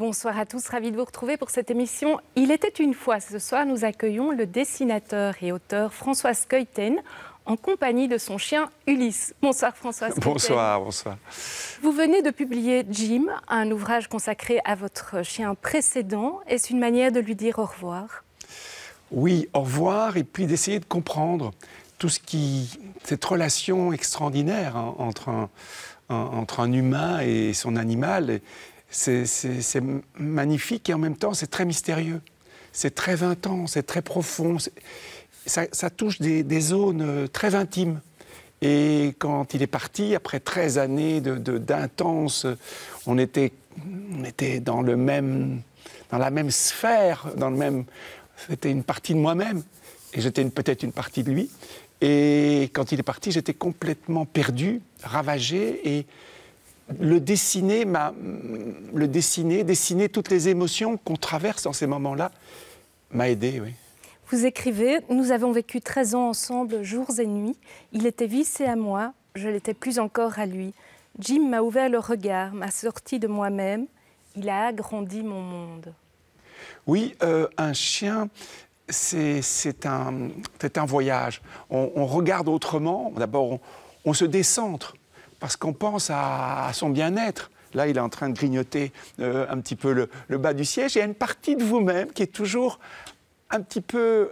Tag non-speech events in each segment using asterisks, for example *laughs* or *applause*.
bonsoir à tous. Ravi de vous retrouver pour cette émission. Il était une fois. Ce soir, nous accueillons le dessinateur et auteur François Skeuten en compagnie de son chien Ulysse. Bonsoir François. Bonsoir, bonsoir. Vous venez de publier Jim, un ouvrage consacré à votre chien précédent. Est-ce une manière de lui dire au revoir Oui, au revoir et puis d'essayer de comprendre tout ce qui cette relation extraordinaire hein, entre un entre un humain et son animal c'est magnifique et en même temps c'est très mystérieux. C'est très vingt c'est très profond. Ça, touche des, zones euh, très intimes. Et quand il est parti, après 13 années d'intense, de, on, était, était dans, le même, dans la même sphère, dans le même. C'était une partie de moi-même, et j'étais peut-être une partie de lui. Et quand il est parti, j'étais complètement perdu, ravagé, et, le dessiner, ma, le dessiner, dessiner toutes les émotions qu'on traverse en ces moments-là, m'a aidé, oui. Vous écrivez, nous avons vécu 13 ans ensemble, jours et nuits. Il était vissé à moi, je l'étais plus encore à lui. Jim m'a ouvert le regard, m'a sorti de moi-même. Il a agrandi mon monde. Oui, euh, un chien, c'est un, un voyage. On, regarde autrement. D'abord, on se décentre parce qu'on pense à, son bien-être. Là, il est en train de grignoter euh, un petit peu le, bas du siège. il y a une partie de vous-même qui est toujours un petit peu. Euh,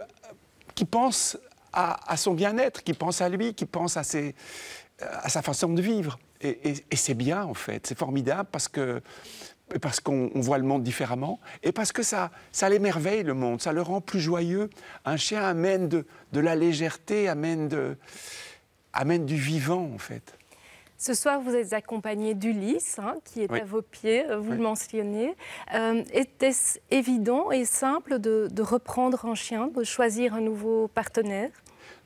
qui pense à, son bien-être, qui pense à lui, qui pense à, euh, sa façon de vivre. Et, c'est bien, en fait. C'est formidable parce que. Parce qu'on voit le monde différemment et parce que ça, ça l'émerveille, le monde, ça le rend plus joyeux. Un chien amène de, la légèreté, amène, de, amène du vivant, en fait. Ce soir, vous êtes accompagné d'Ulysse, hein, qui est à vos pieds, euh, vous le mentionnez. Euh, était-ce évident et simple de, reprendre un chien, de choisir un nouveau partenaire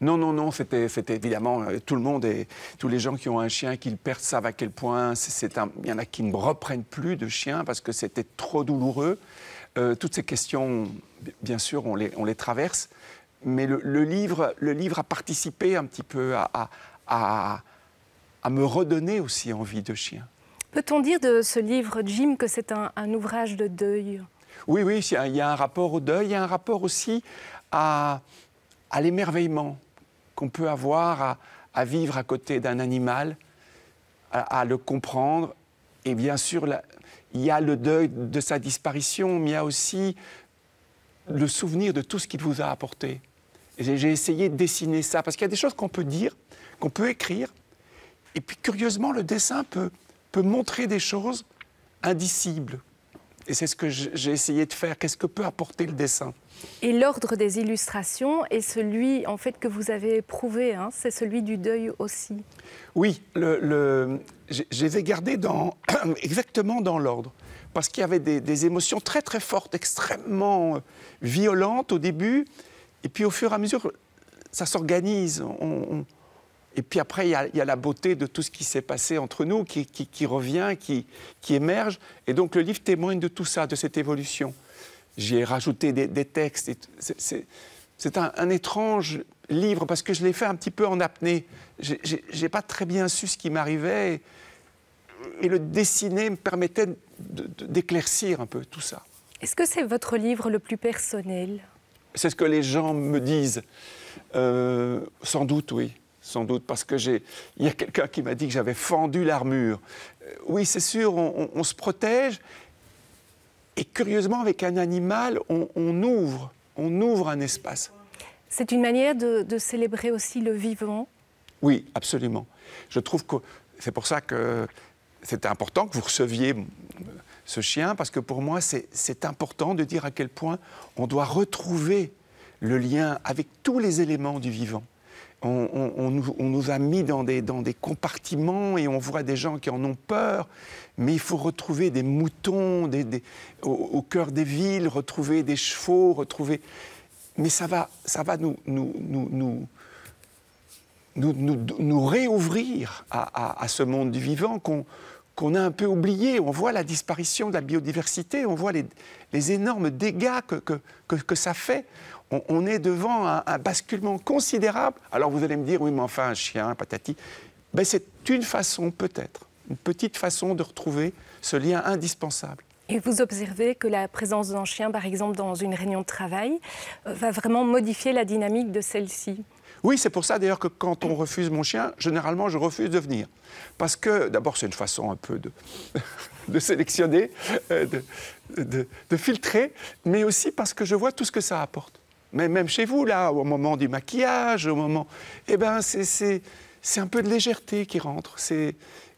non, non, non, c'était évidemment euh, tout le monde et tous les gens qui ont un chien, qu'ils perdent, savent à quel point c'est Il y en a qui ne reprennent plus de chien parce que c'était trop douloureux. toutes ces questions, bien sûr, on les, traverse, mais le, livre, le livre a participé un petit peu à à me redonner aussi envie de chien. Peut-on dire de ce livre, Jim, que c'est un, ouvrage de deuil Oui, oui, il y a un rapport au deuil, il y a un rapport aussi à, à l'émerveillement qu'on peut avoir à, vivre à côté d'un animal, à, le comprendre. Et bien sûr, il y a le deuil de sa disparition, mais il y a aussi le souvenir de tout ce qu'il vous a apporté. J'ai essayé de dessiner ça, parce qu'il y a des choses qu'on peut dire, qu'on peut écrire, et puis, curieusement, le dessin peut, peut montrer des choses indicibles. Et c'est ce que j'ai essayé de faire. Qu'est-ce que peut apporter le dessin Et l'ordre des illustrations est celui, en fait, que vous avez éprouvé. Hein. c'est celui du deuil aussi. Oui, le, le, j'ai gardé dans, *clears throat* exactement dans l'ordre. Parce qu'il y avait des, émotions très, très fortes, extrêmement euh, violentes au début. Et puis, au fur et à mesure, ça s'organise. on et puis après, il y, a la beauté de tout ce qui s'est passé entre nous, qui, qui, revient, qui, qui, émerge. Et donc le livre témoigne de tout ça, de cette évolution. J'y ai rajouté des, textes. C'est un, étrange livre parce que je l'ai fait un petit peu en apnée. J'ai pas très bien su ce qui m'arrivait. Et, le dessiner me permettait d'éclaircir un peu tout ça. Est-ce que c'est votre livre le plus personnel C'est ce que les gens me disent. Euh, sans doute, oui sans doute, parce que j'ai. Il y a quelqu'un qui m'a dit que j'avais fendu l'armure. Euh, oui, c'est sûr, on, se protège. Et curieusement, avec un animal, on, ouvre, on ouvre un espace. C'est une manière de, célébrer aussi le vivant. Oui, absolument. Je trouve que c'est pour ça que c'est important que vous receviez euh, ce chien, parce que pour moi, c'est important de dire à quel point on doit retrouver le lien avec tous les éléments du vivant on, nous, a mis dans des, dans des compartiments et on voit des gens qui en ont peur. Mais il faut retrouver des moutons au, cœur des villes, retrouver des chevaux, retrouver. Mais ça va, ça va nous, nous, nous, nous réouvrir à, à, ce monde du vivant qu'on qu'on a un peu oublié. On voit la disparition de la biodiversité, on voit les, énormes dégâts que, que, ça fait. On, est devant un, basculement considérable. Alors vous allez me dire, oui, mais enfin, un chien, un patati. Ben, c'est une façon, peut-être, une petite façon de retrouver ce lien indispensable et vous observez que la présence d'un chien, par exemple, dans une réunion de travail, euh, va vraiment modifier la dynamique de celle-ci. Oui, c'est pour ça d'ailleurs que quand on refuse mon chien, généralement je refuse de venir. Parce que d'abord c'est une façon un peu de, *laughs* de sélectionner, euh, de, filtrer, mais aussi parce que je vois tout ce que ça apporte. Mais même chez vous, là, au moment du maquillage, au moment... Eh bien, c'est un peu de légèreté qui rentre, c'est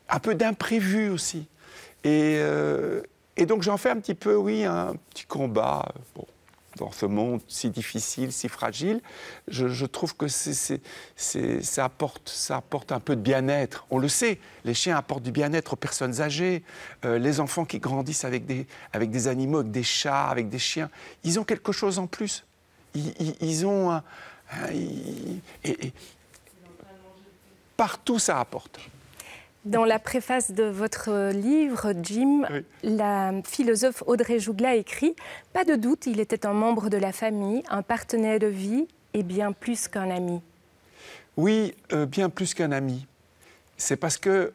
un peu d'imprévu aussi. Et, euh, et donc j'en fais un petit peu, oui, un petit combat. dans ce monde si difficile, si fragile, je, trouve que ça, apporte, ça apporte un peu de bien-être. On le sait, les chiens apportent du bien-être aux personnes âgées, euh, les enfants qui grandissent avec des, animaux, avec des chats, avec des chiens, ils ont quelque chose en plus. Ils, ont partout ça apporte. Dans la préface de votre euh, livre, Jim, la philosophe Audrey Jougla écrit Pas de doute, il était un membre de la famille, un partenaire de vie et bien plus qu'un ami. Oui, euh, bien plus qu'un ami. C'est parce que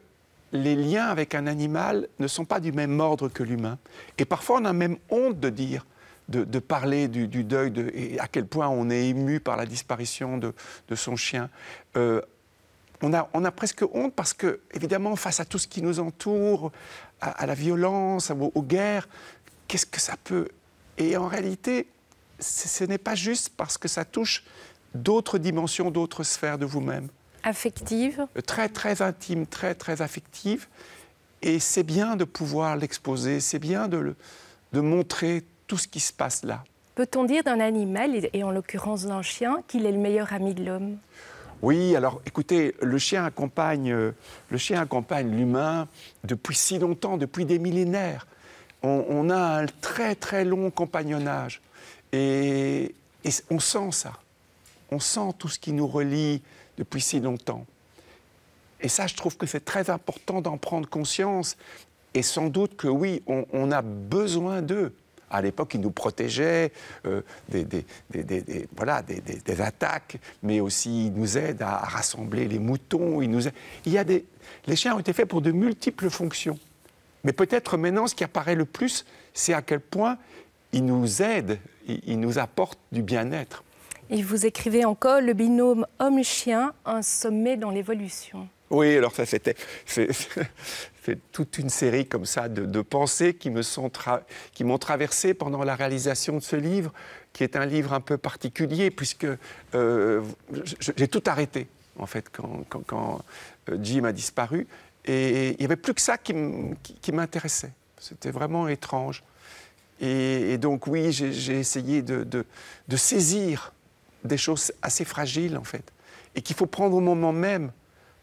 les liens avec un animal ne sont pas du même ordre que l'humain. Et parfois, on a même honte de dire de, parler du, deuil de, et à quel point on est ému par la disparition de, son chien. Euh, on a, presque honte parce que, évidemment, face à tout ce qui nous entoure, à, la violence, aux, guerres, qu'est-ce que ça peut Et en réalité, ce n'est pas juste parce que ça touche d'autres dimensions, d'autres sphères de vous-même. Affective euh, Très, très intime, très, très affective. Et c'est bien de pouvoir l'exposer, c'est bien de, de montrer tout ce qui se passe là. Peut-on dire d'un animal, et en l'occurrence d'un chien, qu'il est le meilleur ami de l'homme oui, alors écoutez, le chien accompagne euh, le chien accompagne l'humain depuis si longtemps, depuis des millénaires. On, a un très très long compagnonnage et, on sent ça. On sent tout ce qui nous relie depuis si longtemps. Et ça, je trouve que c'est très important d'en prendre conscience. Et sans doute que oui, on a besoin d'eux à l'époque, ils nous protégeaient euh, des, voilà, des, attaques, mais aussi ils nous aident à, rassembler les moutons. Il nous Il y a des... Les chiens ont été faits pour de multiples fonctions. Mais peut-être maintenant, ce qui apparaît le plus, c'est à quel point ils nous aident, ils nous apportent du bien-être. Et vous écrivez encore le binôme homme-chien, un sommet dans l'évolution. Oui, alors ça c'était, fait toute une série comme ça de, pensées qui m'ont traversé pendant la réalisation de ce livre, qui est un livre un peu particulier, puisque euh, j'ai tout arrêté, en fait, quand, quand, euh, Jim a disparu. Et il n'y avait plus que ça qui m'intéressait. C'était vraiment étrange. Et, donc, oui, j'ai essayé de, de, de saisir des choses assez fragiles, en fait, et qu'il faut prendre au moment même,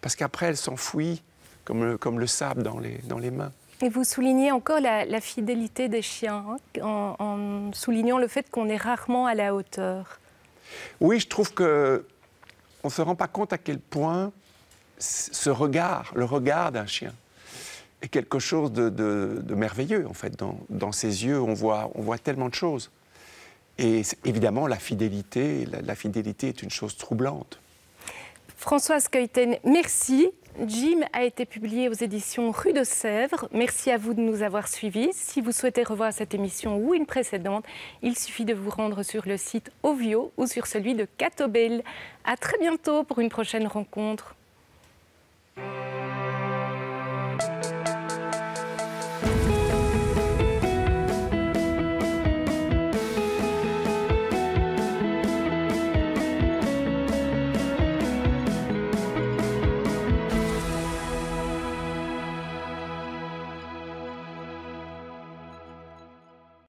parce qu'après, elles s'enfouissent comme le, comme le sable dans les, dans les mains. Et vous soulignez encore la, fidélité des chiens, hein, en, soulignant le fait qu'on est rarement à la hauteur. Oui, je trouve que on se rend pas compte à quel point ce regard, le regard d'un chien, est quelque chose de, de, de merveilleux en fait. Dans, dans, ses yeux, on voit, on voit tellement de choses. Et évidemment, la fidélité, la, fidélité est une chose troublante. Françoise Keuten, merci. Jim a été publié aux éditions Rue de Sèvres. Merci à vous de nous avoir suivis. Si vous souhaitez revoir cette émission ou une précédente, il suffit de vous rendre sur le site Ovio ou sur celui de Catobel. À très bientôt pour une prochaine rencontre.